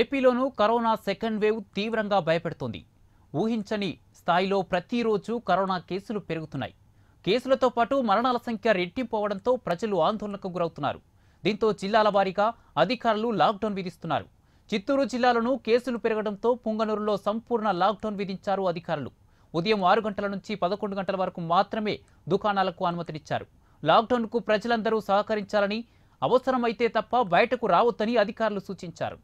ఏపీలోనూ corona second wave తీవ్రంగా భయపెడుతోంది ఊహించని స్థాయిలో ప్రతిరోజు కరోనా కేసులు పెరుగుతున్నాయి కేసులతో పాటు మరణాల సంఖ్య రెట్టింపు అవడంతో ప్రజలు ఆందోళనకు గురవుతున్నారు దీంతో జిల్లాల వారీగా అధికారులు లాక్డౌన్ విధిస్తున్నారు చిత్తూరు జిల్లాలోనూ కేసులు పెరగడంతో పుంగనూరులో సంపూర్ణ లాక్డౌన్ విధించారు అధికారులు ఉదయం ఆరు గంటల నుంచి పదకొండు గంటల వరకు మాత్రమే దుకాణాలకు అనుమతినిచ్చారు లాక్డౌన్కు ప్రజలందరూ సహకరించాలని అవసరమైతే తప్ప బయటకు రావద్దని అధికారులు సూచించారు